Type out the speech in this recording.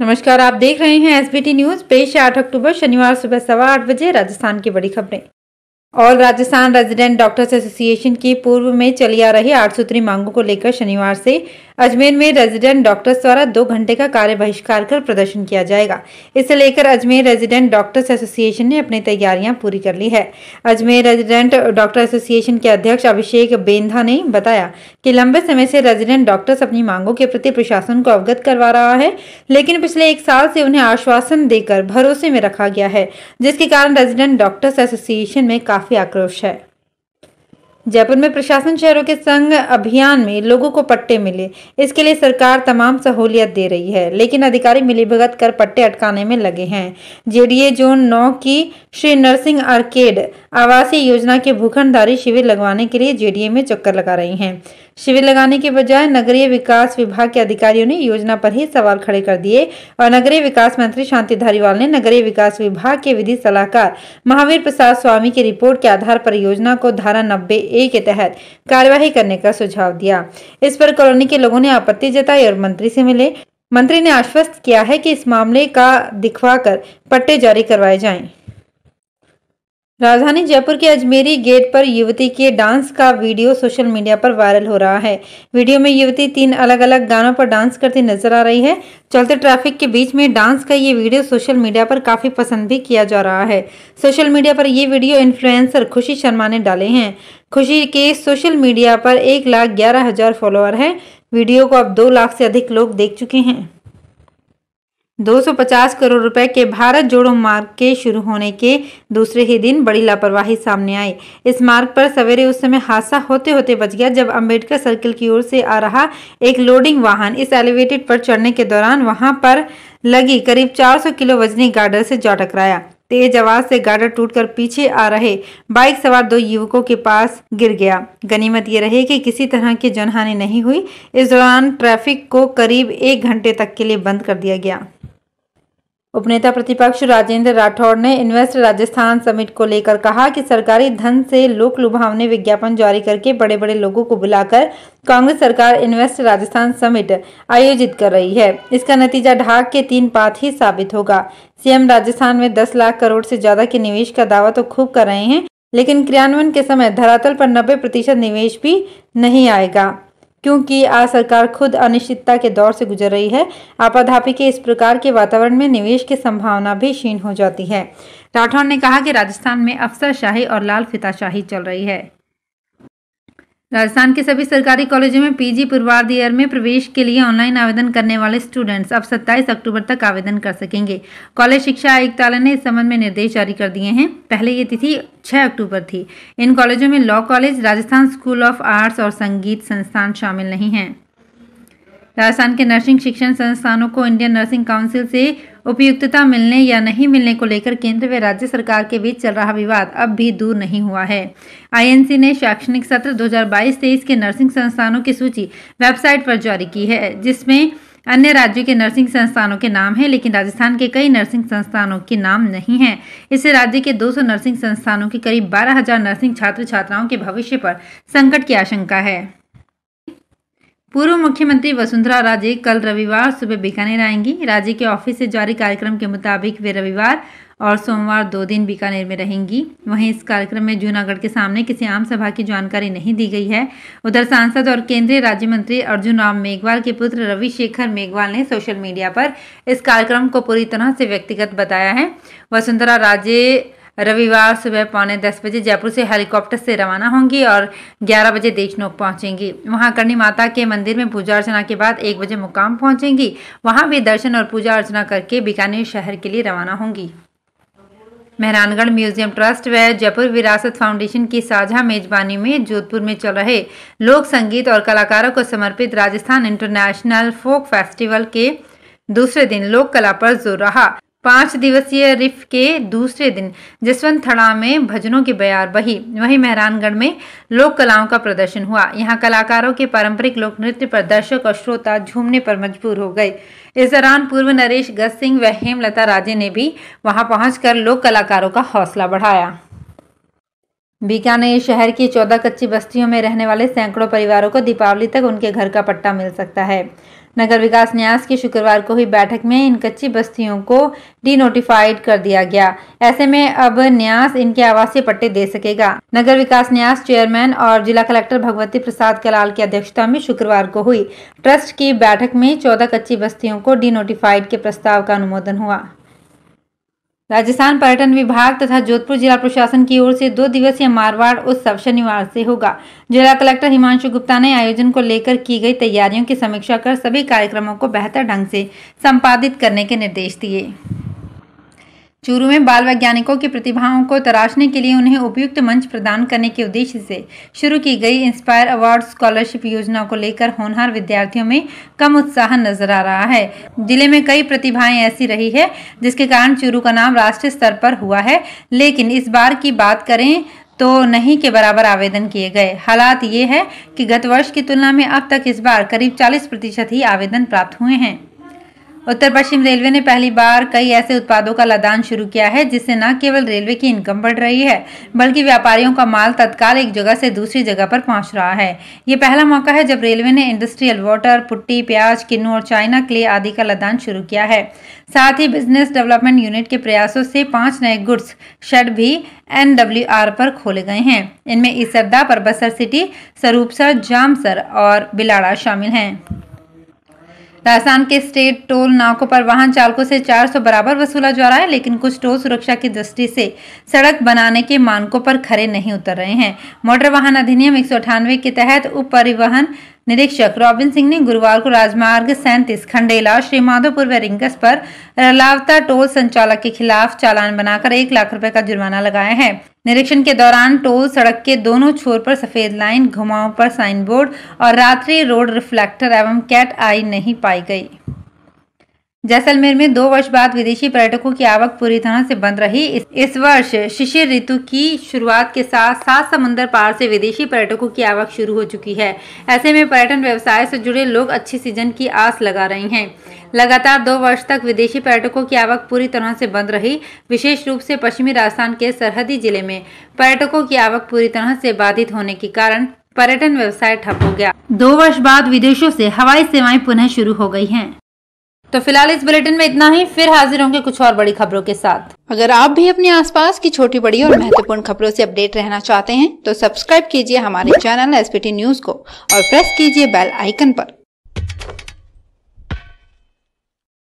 नमस्कार आप देख रहे हैं एसबीटी न्यूज पेश है आठ अक्टूबर शनिवार सुबह सवा आठ बजे राजस्थान की बड़ी खबरें all Rajasthan resident doctors association की पूर्व में चली आ रही आठ सूत्री मांगों को लेकर शनिवार से अजमेर में रेजिडेंट डॉक्टर्स द्वारा दो घंटे का कार्य बहिष्कार कर प्रदर्शन किया जाएगा इसे लेकर अजमेर रेजिडेंट डॉक्टर्स एसोसिएशन ने अपनी तैयारियां पूरी कर ली है अजमेर रेजिडेंट डॉक्टर एसोसिएशन के अध्यक्ष अभिषेक बेंधा ने बताया कि लंबे समय से रेजिडेंट डॉक्टर्स अपनी मांगों के प्रति प्रशासन को अवगत करवा रहा है लेकिन पिछले एक साल से उन्हें आश्वासन देकर भरोसे में रखा गया है जिसके कारण रेजिडेंट डॉक्टर्स एसोसिएशन में काफी आक्रोश है जयपुर में प्रशासन शहरों के संग अभियान में लोगों को पट्टे मिले इसके लिए सरकार तमाम सहूलियत दे रही है लेकिन अधिकारी मिलीभगत कर पट्टे अटकाने में लगे हैं जेडीए जोन नौ की श्री नरसिंह आर्केड आवासीय योजना के भूखंडधारी शिविर लगवाने के लिए जेडीए में चक्कर लगा रही हैं शिविर लगाने के बजाय नगरीय विकास विभाग के अधिकारियों ने योजना पर ही सवाल खड़े कर दिए और नगरीय विकास मंत्री शांति धारीवाल ने नगरीय विकास विभाग के विधि सलाहकार महावीर प्रसाद स्वामी की रिपोर्ट के आधार पर योजना को धारा नब्बे ए के तहत कार्यवाही करने का सुझाव दिया इस पर कॉलोनी के लोगों ने आपत्ति जताई और मंत्री से मिले मंत्री ने आश्वस्त किया है कि इस मामले का दिखवा कर पट्टे जारी करवाए जाएं। राजधानी जयपुर के अजमेरी गेट पर युवती के डांस का वीडियो सोशल मीडिया पर वायरल हो रहा है वीडियो में युवती तीन अलग अलग गानों पर डांस करती नजर आ रही है चलते ट्रैफिक के बीच में डांस का ये वीडियो सोशल मीडिया पर काफी पसंद भी किया जा रहा है सोशल मीडिया पर ये वीडियो इन्फ्लुएंसर खुशी शर्मा ने डाले हैं खुशी के सोशल मीडिया पर एक लाख ग्यारह हज़ार फॉलोअर हैं वीडियो को अब दो लाख से अधिक लोग देख चुके हैं 250 करोड़ रुपए के भारत जोड़ो मार्ग के शुरू होने के दूसरे ही दिन बड़ी लापरवाही सामने आई इस मार्ग पर सवेरे उस समय हादसा होते होते बच गया जब अंबेडकर सर्किल की ओर से आ रहा एक लोडिंग वाहन इस एलिवेटेड पर चढ़ने के दौरान वहां पर लगी करीब 400 किलो वजनी गार्डर से जा टकराया तेज आवाज से गार्डर टूटकर पीछे आ रहे बाइक सवार दो युवकों के पास गिर गया गनीमत ये रही कि किसी तरह की जनहानि नहीं हुई इस दौरान ट्रैफिक को करीब एक घंटे तक के लिए बंद कर दिया गया उपनेता प्रतिपक्ष राजेंद्र राठौड़ ने इन्वेस्ट राजस्थान समिट को लेकर कहा कि सरकारी धन से लोक लुभावने विज्ञापन जारी करके बड़े बड़े लोगों को बुलाकर कांग्रेस सरकार इन्वेस्ट राजस्थान समिट आयोजित कर रही है इसका नतीजा ढाक के तीन पात ही साबित होगा सीएम राजस्थान में 10 लाख करोड़ से ज्यादा के निवेश का दावा तो खूब कर रहे हैं लेकिन क्रियान्वयन के समय धरातल पर नब्बे प्रतिशत निवेश भी नहीं आएगा क्योंकि आज सरकार खुद अनिश्चितता के दौर से गुजर रही है आपाधापी के इस प्रकार के वातावरण में निवेश की संभावना भी क्षीण हो जाती है राठौर ने कहा कि राजस्थान में अफसरशाही और लाल फिताशाही चल रही है राजस्थान के सभी सरकारी कॉलेजों में पीजी पूर्वार्ध ईयर में प्रवेश के लिए ऑनलाइन आवेदन करने वाले स्टूडेंट्स अब 27 अक्टूबर तक आवेदन कर सकेंगे कॉलेज शिक्षा आयुक्तालय ने इस संबंध में निर्देश जारी कर दिए हैं पहले ये तिथि 6 अक्टूबर थी इन कॉलेजों में law college Rajasthan school of arts और संगीत संस्थान शामिल नहीं हैं राजस्थान के नर्सिंग शिक्षण संस्थानों को इंडियन नर्सिंग काउंसिल से उपयुक्तता मिलने या नहीं मिलने को लेकर केंद्र व राज्य सरकार के बीच चल रहा विवाद अब भी दूर नहीं हुआ है आईएनसी ने शैक्षणिक सत्र 2022-23 के नर्सिंग संस्थानों की सूची वेबसाइट पर जारी की है जिसमें अन्य राज्यों के नर्सिंग संस्थानों के नाम हैं लेकिन राजस्थान के कई नर्सिंग संस्थानों के नाम नहीं हैं इससे राज्य के 200 नर्सिंग संस्थानों के करीब 12,000 नर्सिंग छात्र छात्राओं के भविष्य पर संकट की आशंका है पूर्व मुख्यमंत्री वसुंधरा राजे कल रविवार सुबह बीकानेर आएंगी राज्य के ऑफिस से जारी कार्यक्रम के मुताबिक वे रविवार और सोमवार दो दिन बीकानेर में रहेंगी वहीं इस कार्यक्रम में जूनागढ़ के सामने किसी आम सभा की जानकारी नहीं दी गई है उधर सांसद और केंद्रीय राज्य मंत्री अर्जुन राम मेघवाल के पुत्र रवि शेखर मेघवाल ने सोशल मीडिया पर इस कार्यक्रम को पूरी तरह से व्यक्तिगत बताया है वसुंधरा राजे रविवार सुबह पौने दस बजे जयपुर से हेलीकॉप्टर से रवाना होंगी और ग्यारह बजे देशनोक पहुंचेंगी वहां करणी माता के मंदिर में पूजा अर्चना के बाद एक बजे मुकाम पहुंचेंगी वहां भी दर्शन और पूजा अर्चना करके बीकानेर शहर के लिए रवाना होंगी मेहरानगढ़ म्यूजियम ट्रस्ट व जयपुर विरासत फाउंडेशन की साझा मेजबानी में जोधपुर में चल रहे लोक संगीत और कलाकारों को समर्पित राजस्थान इंटरनेशनल फोक फेस्टिवल के दूसरे दिन लोक कला पर जोर रहा पांच दिवसीय रिफ के दूसरे दिन जसवंत थड़ा में भजनों की बयार बही वहीं मेहरानगढ़ में लोक कलाओं का प्रदर्शन हुआ यहाँ कलाकारों के पारंपरिक लोक नृत्य पर दर्शक और श्रोता झूमने पर मजबूर हो गए इस दौरान पूर्व नरेश गज सिंह व हेमलता राजे ने भी वहां पहुंचकर लोक कलाकारों का हौसला बढ़ाया बीकानेर शहर की चौदह कच्ची बस्तियों में रहने वाले सैकड़ों परिवारों को दीपावली तक उनके घर का पट्टा मिल सकता है नगर विकास न्यास की शुक्रवार को हुई बैठक में इन कच्ची बस्तियों को डी नोटिफाइड कर दिया गया ऐसे में अब न्यास इनके आवासीय पट्टे दे सकेगा नगर विकास न्यास चेयरमैन और जिला कलेक्टर भगवती प्रसाद कलाल की अध्यक्षता में शुक्रवार को हुई ट्रस्ट की बैठक में चौदह कच्ची बस्तियों को डी नोटिफाइड के प्रस्ताव का अनुमोदन हुआ राजस्थान पर्यटन विभाग तथा जोधपुर जिला प्रशासन की ओर से दो दिवसीय मारवाड़ उत्सव शनिवार से होगा जिला कलेक्टर हिमांशु गुप्ता ने आयोजन को लेकर की गई तैयारियों की समीक्षा कर सभी कार्यक्रमों को बेहतर ढंग से संपादित करने के निर्देश दिए चूरू में बाल वैज्ञानिकों की प्रतिभाओं को तराशने के लिए उन्हें उपयुक्त मंच प्रदान करने के उद्देश्य से शुरू की गई इंस्पायर अवार्ड स्कॉलरशिप योजना को लेकर होनहार विद्यार्थियों में कम उत्साह नजर आ रहा है जिले में कई प्रतिभाएं ऐसी रही है जिसके कारण चूरू का नाम राष्ट्रीय स्तर पर हुआ है लेकिन इस बार की बात करें तो नहीं के बराबर आवेदन किए गए हालात ये है कि गत वर्ष की तुलना में अब तक इस बार करीब 40 प्रतिशत ही आवेदन प्राप्त हुए हैं उत्तर पश्चिम रेलवे ने पहली बार कई ऐसे उत्पादों का लदान शुरू किया है जिससे न केवल रेलवे की इनकम बढ़ रही है बल्कि व्यापारियों का माल तत्काल एक जगह से दूसरी जगह पर पहुंच रहा है ये पहला मौका है जब रेलवे ने इंडस्ट्रियल वाटर पुट्टी प्याज किन्नू और चाइना क्ले आदि का लदान शुरू किया है साथ ही बिजनेस डेवलपमेंट यूनिट के प्रयासों से पाँच नए गुड्स शेड भी एन पर खोले गए हैं इनमें इसरदा परबसर सिटी सरूपसर जामसर और बिलाड़ा शामिल हैं राजस्थान के स्टेट टोल नाकों पर वाहन चालकों से 400 बराबर वसूला जा रहा है लेकिन कुछ टोल सुरक्षा की दृष्टि से सड़क बनाने के मानकों पर खरे नहीं उतर रहे हैं मोटर वाहन अधिनियम एक के तहत उप परिवहन निरीक्षक रॉबिन सिंह ने गुरुवार को राजमार्ग सैंतीस खंडेला श्रीमाधोपुर व रिंगस पर रलावता टोल संचालक के खिलाफ चालान बनाकर एक लाख रुपए का जुर्माना लगाया है निरीक्षण के दौरान टोल सड़क के दोनों छोर पर सफेद लाइन घुमाव पर साइन बोर्ड और रात्रि रोड रिफ्लेक्टर एवं कैट आई नहीं पाई गई जैसलमेर में दो वर्ष बाद विदेशी पर्यटकों की आवक पूरी तरह से बंद रही इस वर्ष शिशिर ऋतु की शुरुआत के साथ सात समुन्दर पार से विदेशी पर्यटकों की आवक शुरू हो चुकी है ऐसे में पर्यटन व्यवसाय से जुड़े लोग अच्छी सीजन की आस लगा रहे हैं लगातार दो वर्ष तक विदेशी पर्यटकों की आवक पूरी तरह से बंद रही विशेष रूप से पश्चिमी राजस्थान के सरहदी जिले में पर्यटकों की आवक पूरी तरह से बाधित होने के कारण पर्यटन व्यवसाय ठप हो गया दो वर्ष बाद विदेशों से हवाई सेवाएं पुनः शुरू हो गई हैं। तो फिलहाल इस बुलेटिन में इतना ही फिर हाजिर होंगे कुछ और बड़ी खबरों के साथ अगर आप भी अपने आसपास की छोटी बड़ी और महत्वपूर्ण खबरों से अपडेट रहना चाहते हैं तो सब्सक्राइब कीजिए हमारे चैनल एस न्यूज को और प्रेस कीजिए बेल आइकन आरोप